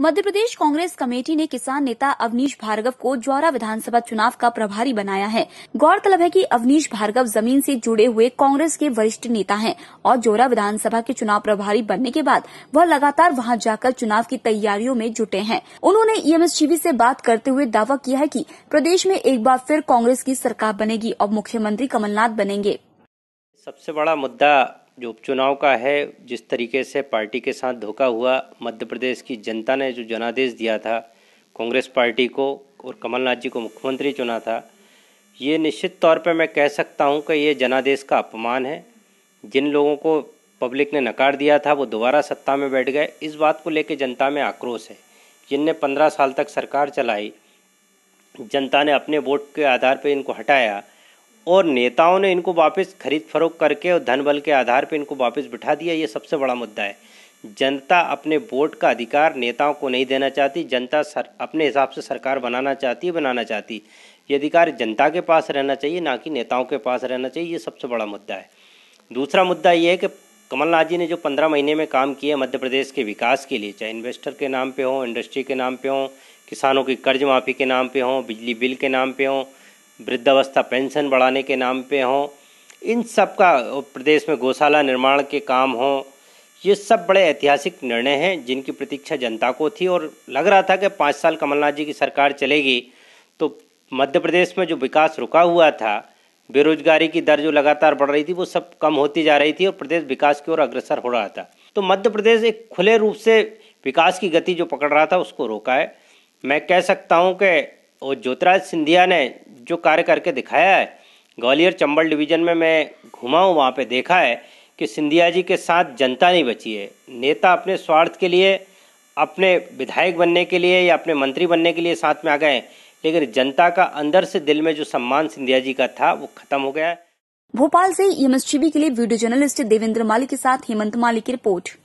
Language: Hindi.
मध्य प्रदेश कांग्रेस कमेटी ने किसान नेता अवनीश भार्गव को ज्वारा विधानसभा चुनाव का प्रभारी बनाया है गौरतलब है कि अवनीश भार्गव जमीन से जुड़े हुए कांग्रेस के वरिष्ठ नेता हैं और ज्वारा विधानसभा के चुनाव प्रभारी बनने के बाद वह लगातार वहां जाकर चुनाव की तैयारियों में जुटे हैं उन्होंने ईएमएस शिविर ऐसी बात करते हुए दावा किया है की कि प्रदेश में एक बार फिर कांग्रेस की सरकार बनेगी और मुख्यमंत्री कमलनाथ बनेंगे सबसे बड़ा मुद्दा जो उपचुनाव का है जिस तरीके से पार्टी के साथ धोखा हुआ मध्य प्रदेश की जनता ने जो जनादेश दिया था कांग्रेस पार्टी को और कमलनाथ जी को मुख्यमंत्री चुना था ये निश्चित तौर पर मैं कह सकता हूँ कि ये जनादेश का अपमान है जिन लोगों को पब्लिक ने नकार दिया था वो दोबारा सत्ता में बैठ गए इस बात को लेकर जनता में आक्रोश है जिनने पंद्रह साल तक सरकार चलाई जनता ने अपने वोट के आधार पर इनको हटाया और नेताओं ने इनको वापस खरीद फरोख करके और धन बल के आधार पर इनको वापस बिठा दिया ये सबसे बड़ा मुद्दा है जनता अपने वोट का अधिकार नेताओं को नहीं देना चाहती जनता सर, अपने हिसाब से सरकार बनाना चाहती है बनाना चाहती ये अधिकार जनता के पास रहना चाहिए ना कि नेताओं के पास रहना चाहिए ये सबसे बड़ा मुद्दा है दूसरा मुद्दा ये है कि कमलनाथ जी ने जो पंद्रह महीने में काम किया मध्य प्रदेश के विकास के लिए चाहे इन्वेस्टर के नाम पे हों इंडस्ट्री के नाम पे हों किसानों की कर्ज माफ़ी के नाम पे हों बिजली बिल के नाम पे हों वृद्धावस्था पेंशन बढ़ाने के नाम पे हों इन सब का प्रदेश में गौशाला निर्माण के काम हों ये सब बड़े ऐतिहासिक निर्णय हैं जिनकी प्रतीक्षा जनता को थी और लग रहा था कि पाँच साल कमलनाथ जी की सरकार चलेगी तो मध्य प्रदेश में जो विकास रुका हुआ था बेरोजगारी की दर जो लगातार बढ़ रही थी वो सब कम होती जा रही थी और प्रदेश विकास की ओर अग्रसर हो रहा था तो मध्य प्रदेश एक खुले रूप से विकास की गति जो पकड़ रहा था उसको रोका है मैं कह सकता हूँ कि और ज्योतिराज सिंधिया ने जो कार्य करके दिखाया है ग्वालियर चंबल डिवीजन में मैं घुमा हूँ वहाँ पे देखा है कि सिंधिया जी के साथ जनता नहीं बची है नेता अपने स्वार्थ के लिए अपने विधायक बनने के लिए या अपने मंत्री बनने के लिए साथ में आ गए लेकिन जनता का अंदर से दिल में जो सम्मान सिंधिया जी का था वो खत्म हो गया है भोपाल से एमएसटीवी के लिए वीडियो जर्नलिस्ट देवेंद्र माली के साथ हेमंत माली की रिपोर्ट